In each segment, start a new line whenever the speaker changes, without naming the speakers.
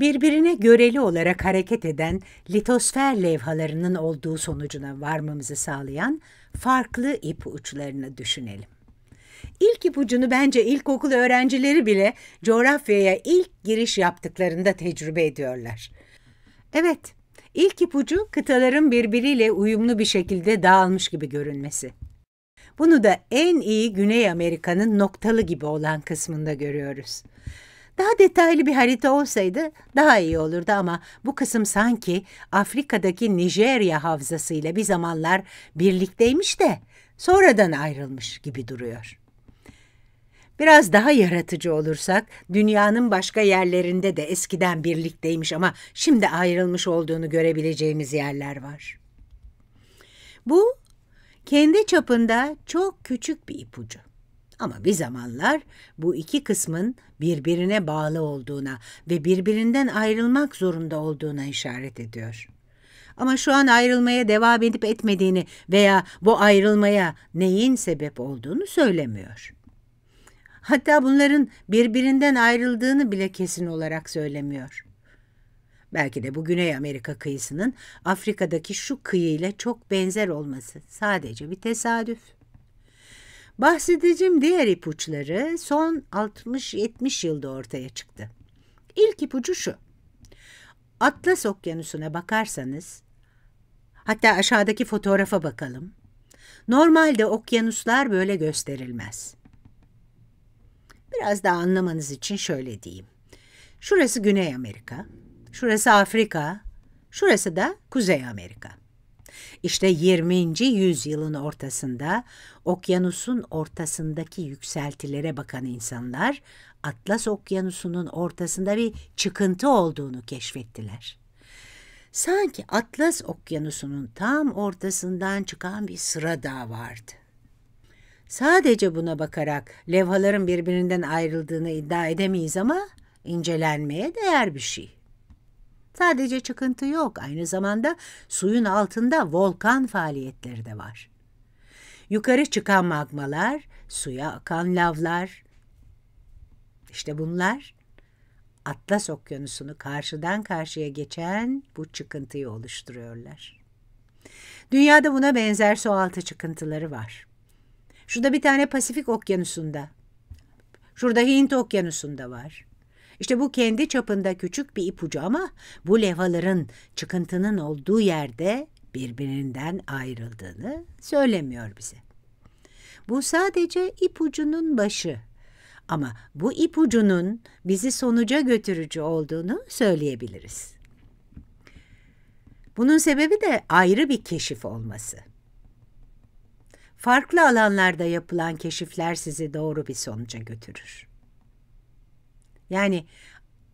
birbirine göreli olarak hareket eden litosfer levhalarının olduğu sonucuna varmamızı sağlayan farklı ip uçlarını düşünelim. İlk ipucunu bence ilkokul öğrencileri bile coğrafyaya ilk giriş yaptıklarında tecrübe ediyorlar. Evet, ilk ipucu kıtaların birbiriyle uyumlu bir şekilde dağılmış gibi görünmesi. Bunu da en iyi Güney Amerika'nın noktalı gibi olan kısmında görüyoruz. Daha detaylı bir harita olsaydı daha iyi olurdu ama bu kısım sanki Afrika'daki Nijerya havzasıyla bir zamanlar birlikteymiş de sonradan ayrılmış gibi duruyor. Biraz daha yaratıcı olursak dünyanın başka yerlerinde de eskiden birlikteymiş ama şimdi ayrılmış olduğunu görebileceğimiz yerler var. Bu kendi çapında çok küçük bir ipucu. Ama bir zamanlar bu iki kısmın birbirine bağlı olduğuna ve birbirinden ayrılmak zorunda olduğuna işaret ediyor. Ama şu an ayrılmaya devam edip etmediğini veya bu ayrılmaya neyin sebep olduğunu söylemiyor. Hatta bunların birbirinden ayrıldığını bile kesin olarak söylemiyor.'' Belki de bu Güney Amerika kıyısının Afrika'daki şu kıyıyla çok benzer olması sadece bir tesadüf. Bahsedeceğim diğer ipuçları son 60-70 yılda ortaya çıktı. İlk ipucu şu. Atlas Okyanusu'na bakarsanız, hatta aşağıdaki fotoğrafa bakalım. Normalde okyanuslar böyle gösterilmez. Biraz daha anlamanız için şöyle diyeyim. Şurası Güney Amerika, şurası Afrika, şurası da Kuzey Amerika. İşte 20. yüzyılın ortasında okyanusun ortasındaki yükseltilere bakan insanlar Atlas Okyanusu'nun ortasında bir çıkıntı olduğunu keşfettiler. Sanki Atlas Okyanusu'nun tam ortasından çıkan bir sıra daha vardı. Sadece buna bakarak levhaların birbirinden ayrıldığını iddia edemeyiz ama incelenmeye değer bir şey. Sadece çıkıntı yok, aynı zamanda suyun altında volkan faaliyetleri de var. Yukarı çıkan magmalar, suya akan lavlar, işte bunlar Atlas Okyanusu'nu karşıdan karşıya geçen bu çıkıntıyı oluşturuyorlar. Dünyada buna benzer sualtı çıkıntıları var. Şurada bir tane Pasifik Okyanusu'nda, şurada Hint Okyanusu'nda var. İşte bu kendi çapında küçük bir ipucu ama bu levhaların çıkıntının olduğu yerde birbirinden ayrıldığını söylemiyor bize. Bu sadece ipucunun başı ama bu ipucunun bizi sonuca götürücü olduğunu söyleyebiliriz. Bunun sebebi de ayrı bir keşif olması. Farklı alanlarda yapılan keşifler sizi doğru bir sonuca götürür. Yani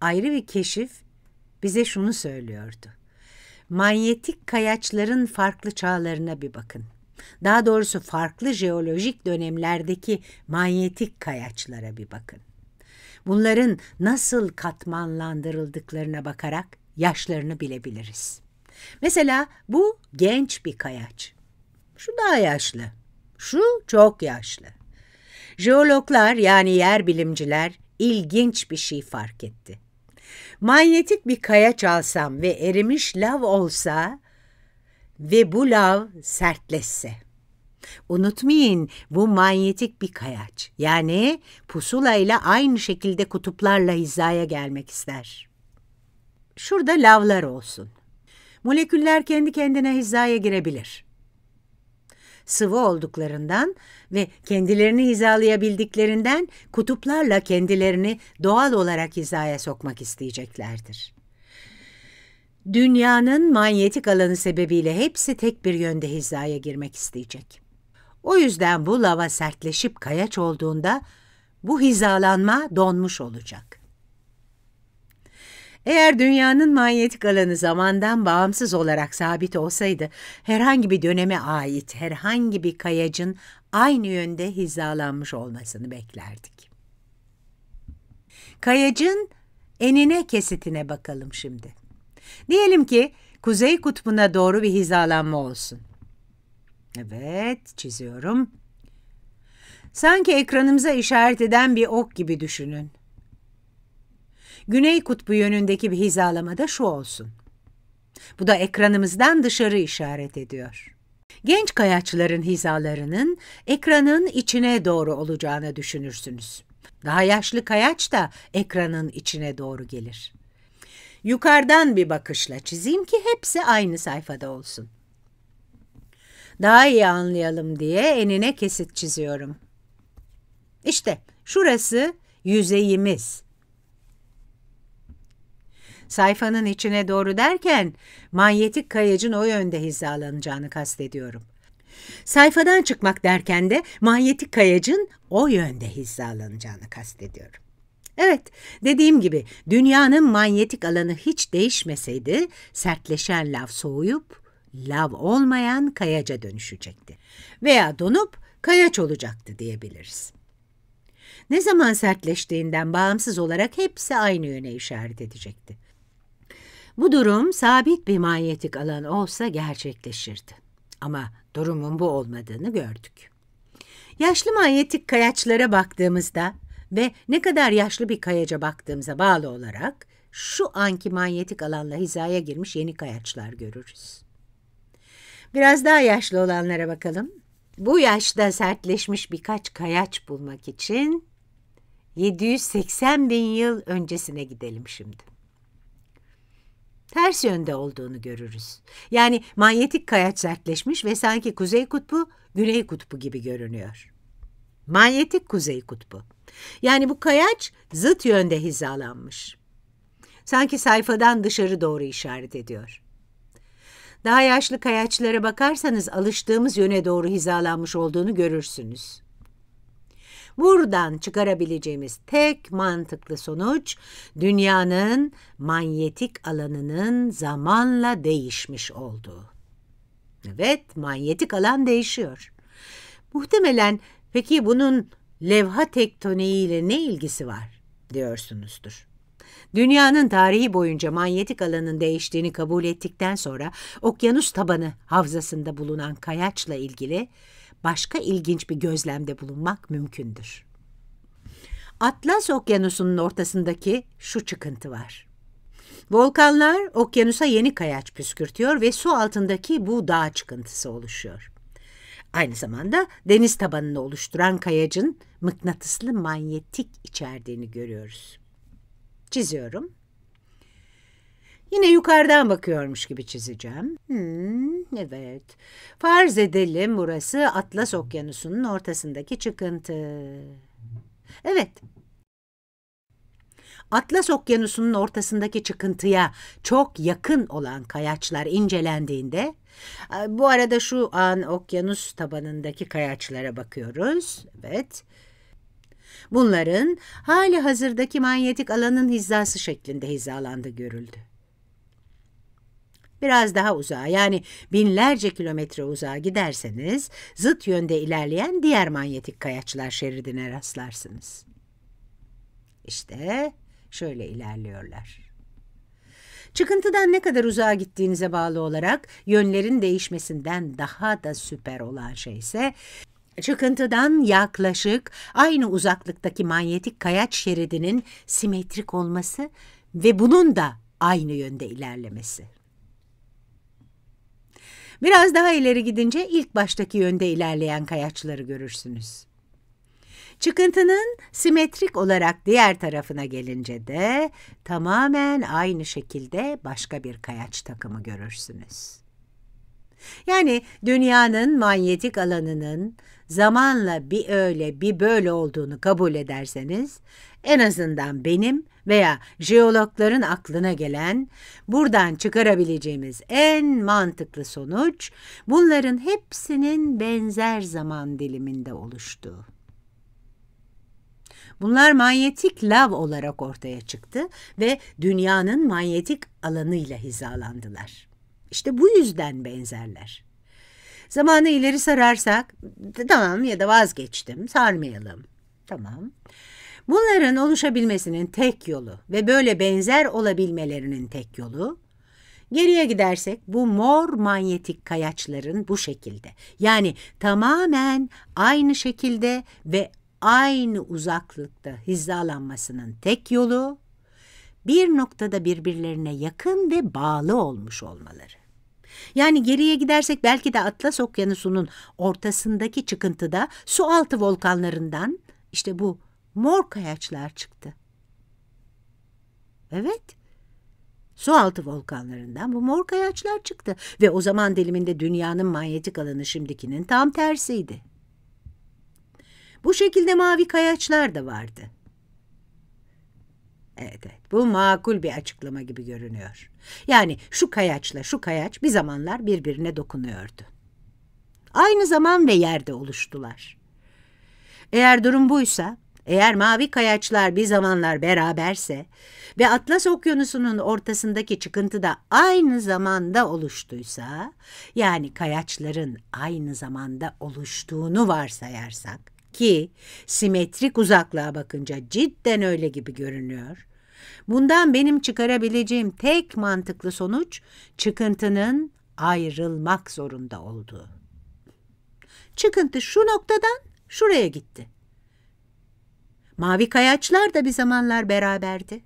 ayrı bir keşif bize şunu söylüyordu. Manyetik kayaçların farklı çağlarına bir bakın. Daha doğrusu farklı jeolojik dönemlerdeki manyetik kayaçlara bir bakın. Bunların nasıl katmanlandırıldıklarına bakarak yaşlarını bilebiliriz. Mesela bu genç bir kayaç. Şu daha yaşlı. Şu çok yaşlı. Jeologlar yani yer bilimciler ilginç bir şey fark etti. Manyetik bir kaya çalsam ve erimiş lav olsa ve bu lav sertleşse. Unutmayın bu manyetik bir kayaç. Yani pusula ile aynı şekilde kutuplarla hizaya gelmek ister. Şurada lavlar olsun. Moleküller kendi kendine hizaya girebilir sıvı olduklarından ve kendilerini hizalayabildiklerinden kutuplarla kendilerini doğal olarak hizaya sokmak isteyeceklerdir. Dünyanın manyetik alanı sebebiyle hepsi tek bir yönde hizaya girmek isteyecek. O yüzden bu lava sertleşip kayaç olduğunda bu hizalanma donmuş olacak. Eğer dünyanın manyetik alanı zamandan bağımsız olarak sabit olsaydı, herhangi bir döneme ait herhangi bir kayacın aynı yönde hizalanmış olmasını beklerdik. Kayacın enine kesitine bakalım şimdi. Diyelim ki kuzey kutbuna doğru bir hizalanma olsun. Evet, çiziyorum. Sanki ekranımıza işaret eden bir ok gibi düşünün. Güney kutbu yönündeki bir hizalamada şu olsun. Bu da ekranımızdan dışarı işaret ediyor. Genç kayaçların hizalarının ekranın içine doğru olacağını düşünürsünüz. Daha yaşlı kayaç da ekranın içine doğru gelir. Yukarıdan bir bakışla çizeyim ki hepsi aynı sayfada olsun. Daha iyi anlayalım diye enine kesit çiziyorum. İşte şurası yüzeyimiz. Sayfanın içine doğru derken manyetik kayacın o yönde hizalanacağını kastediyorum. Sayfadan çıkmak derken de manyetik kayacın o yönde hizalanacağını kastediyorum. Evet, dediğim gibi dünyanın manyetik alanı hiç değişmeseydi sertleşen lav soğuyup lav olmayan kayaca dönüşecekti. Veya donup kayaç olacaktı diyebiliriz. Ne zaman sertleştiğinden bağımsız olarak hepsi aynı yöne işaret edecekti. Bu durum sabit bir manyetik alan olsa gerçekleşirdi. Ama durumun bu olmadığını gördük. Yaşlı manyetik kayaçlara baktığımızda ve ne kadar yaşlı bir kayaca baktığımıza bağlı olarak şu anki manyetik alanla hizaya girmiş yeni kayaçlar görürüz. Biraz daha yaşlı olanlara bakalım. Bu yaşta sertleşmiş birkaç kayaç bulmak için 780 bin yıl öncesine gidelim şimdi ters yönde olduğunu görürüz. Yani manyetik kayaç sertleşmiş ve sanki kuzey kutbu güney kutbu gibi görünüyor. Manyetik kuzey kutbu. Yani bu kayaç zıt yönde hizalanmış. Sanki sayfadan dışarı doğru işaret ediyor. Daha yaşlı kayaçlara bakarsanız alıştığımız yöne doğru hizalanmış olduğunu görürsünüz. Buradan çıkarabileceğimiz tek mantıklı sonuç dünyanın manyetik alanının zamanla değişmiş olduğu. Evet, manyetik alan değişiyor. Muhtemelen peki bunun levha tektoniğiyle ne ilgisi var diyorsunuzdur. Dünyanın tarihi boyunca manyetik alanın değiştiğini kabul ettikten sonra okyanus tabanı havzasında bulunan kayaçla ilgili başka ilginç bir gözlemde bulunmak mümkündür. Atlas Okyanusu'nun ortasındaki şu çıkıntı var. Volkanlar okyanusa yeni kayaç püskürtüyor ve su altındaki bu dağ çıkıntısı oluşuyor. Aynı zamanda deniz tabanını oluşturan kayacın mıknatıslı manyetik içerdiğini görüyoruz. Çiziyorum. Yine yukarıdan bakıyormuş gibi çizeceğim. Hmm, evet. Farz edelim burası Atlas Okyanusu'nun ortasındaki çıkıntı. Evet. Atlas Okyanusu'nun ortasındaki çıkıntıya çok yakın olan kayaçlar incelendiğinde, e, bu arada şu an okyanus tabanındaki kayaçlara bakıyoruz. Evet. Bunların hali hazırdaki manyetik alanın hizası şeklinde hizalandı görüldü. Biraz daha uzağa yani binlerce kilometre uzağa giderseniz zıt yönde ilerleyen diğer manyetik kayaçlar şeridine rastlarsınız. İşte şöyle ilerliyorlar. Çıkıntıdan ne kadar uzağa gittiğinize bağlı olarak yönlerin değişmesinden daha da süper olan şey ise çıkıntıdan yaklaşık aynı uzaklıktaki manyetik kayaç şeridinin simetrik olması ve bunun da aynı yönde ilerlemesi. Biraz daha ileri gidince ilk baştaki yönde ilerleyen kayaçları görürsünüz. Çıkıntının simetrik olarak diğer tarafına gelince de tamamen aynı şekilde başka bir kayaç takımı görürsünüz. Yani dünyanın manyetik alanının zamanla bir öyle bir böyle olduğunu kabul ederseniz en azından benim veya jeologların aklına gelen, buradan çıkarabileceğimiz en mantıklı sonuç, bunların hepsinin benzer zaman diliminde oluştuğu. Bunlar manyetik lav olarak ortaya çıktı ve dünyanın manyetik alanıyla hizalandılar. İşte bu yüzden benzerler. Zamanı ileri sararsak, tamam ya da vazgeçtim, sarmayalım. Tamam. Bunların oluşabilmesinin tek yolu ve böyle benzer olabilmelerinin tek yolu Geriye gidersek bu mor manyetik kayaçların bu şekilde yani tamamen aynı şekilde ve aynı uzaklıkta hizalanmasının tek yolu bir noktada birbirlerine yakın ve bağlı olmuş olmaları. Yani geriye gidersek belki de Atlas Okyanusu'nun ortasındaki çıkıntıda su altı volkanlarından işte bu mor kayaçlar çıktı. Evet, sualtı volkanlarından bu mor kayaçlar çıktı ve o zaman diliminde dünyanın manyetik alanı şimdikinin tam tersiydi. Bu şekilde mavi kayaçlar da vardı. Evet, evet, bu makul bir açıklama gibi görünüyor. Yani şu kayaçla şu kayaç bir zamanlar birbirine dokunuyordu. Aynı zaman ve yerde oluştular. Eğer durum buysa eğer mavi kayaçlar bir zamanlar beraberse ve Atlas Okyanusu'nun ortasındaki çıkıntı da aynı zamanda oluştuysa, yani kayaçların aynı zamanda oluştuğunu varsayarsak ki simetrik uzaklığa bakınca cidden öyle gibi görünüyor. Bundan benim çıkarabileceğim tek mantıklı sonuç çıkıntının ayrılmak zorunda olduğu. Çıkıntı şu noktadan şuraya gitti. Mavi Kayaçlar da bir zamanlar beraberdi.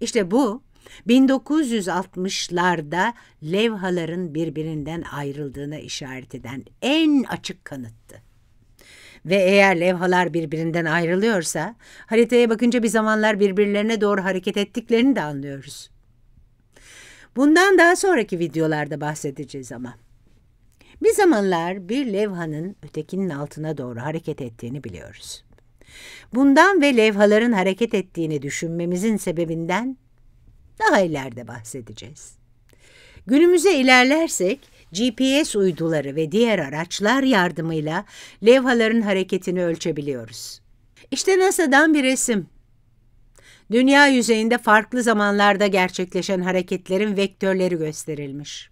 İşte bu 1960'larda levhaların birbirinden ayrıldığına işaret eden en açık kanıttı. Ve eğer levhalar birbirinden ayrılıyorsa haritaya bakınca bir zamanlar birbirlerine doğru hareket ettiklerini de anlıyoruz. Bundan daha sonraki videolarda bahsedeceğiz ama. Bir zamanlar bir levhanın ötekinin altına doğru hareket ettiğini biliyoruz. Bundan ve levhaların hareket ettiğini düşünmemizin sebebinden daha ileride bahsedeceğiz. Günümüze ilerlersek GPS uyduları ve diğer araçlar yardımıyla levhaların hareketini ölçebiliyoruz. İşte NASA'dan bir resim. Dünya yüzeyinde farklı zamanlarda gerçekleşen hareketlerin vektörleri gösterilmiş.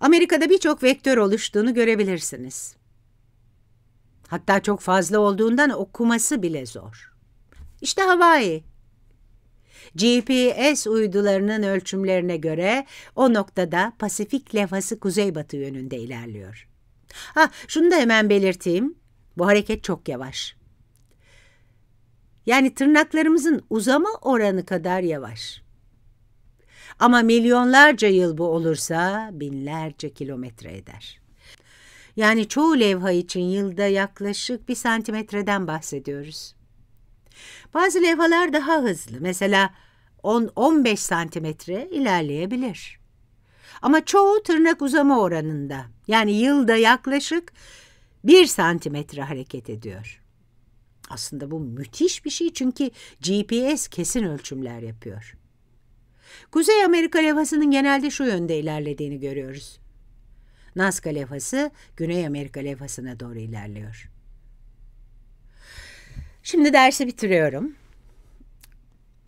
Amerika'da birçok vektör oluştuğunu görebilirsiniz. Hatta çok fazla olduğundan okuması bile zor. İşte Hawaii. GPS uydularının ölçümlerine göre o noktada Pasifik levhası kuzeybatı yönünde ilerliyor. Ha, şunu da hemen belirteyim. Bu hareket çok yavaş. Yani tırnaklarımızın uzama oranı kadar yavaş. Ama milyonlarca yıl bu olursa binlerce kilometre eder.'' Yani çoğu levha için yılda yaklaşık bir santimetreden bahsediyoruz. Bazı levhalar daha hızlı. Mesela 10-15 santimetre ilerleyebilir. Ama çoğu tırnak uzama oranında. Yani yılda yaklaşık 1 santimetre hareket ediyor. Aslında bu müthiş bir şey çünkü GPS kesin ölçümler yapıyor. Kuzey Amerika levhasının genelde şu yönde ilerlediğini görüyoruz. Nazca levhası Güney Amerika levhasına doğru ilerliyor. Şimdi dersi bitiriyorum.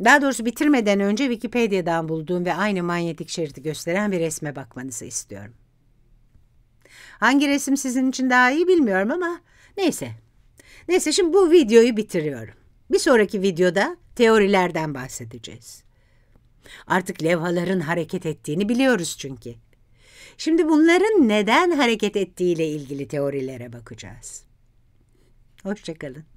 Daha doğrusu bitirmeden önce Wikipedia'dan bulduğum ve aynı manyetik şeridi gösteren bir resme bakmanızı istiyorum. Hangi resim sizin için daha iyi bilmiyorum ama neyse. Neyse şimdi bu videoyu bitiriyorum. Bir sonraki videoda teorilerden bahsedeceğiz. Artık levhaların hareket ettiğini biliyoruz çünkü. Şimdi bunların neden hareket ettiğiyle ilgili teorilere bakacağız. Hoşçakalın.